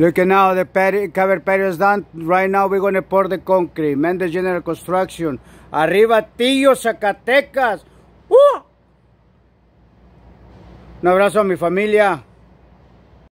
Look at now the cover period is done. Right now we're going to pour the concrete. Mendes General Construction. Arriba Tío, Zacatecas. ¡Uh! Un abrazo a mi familia.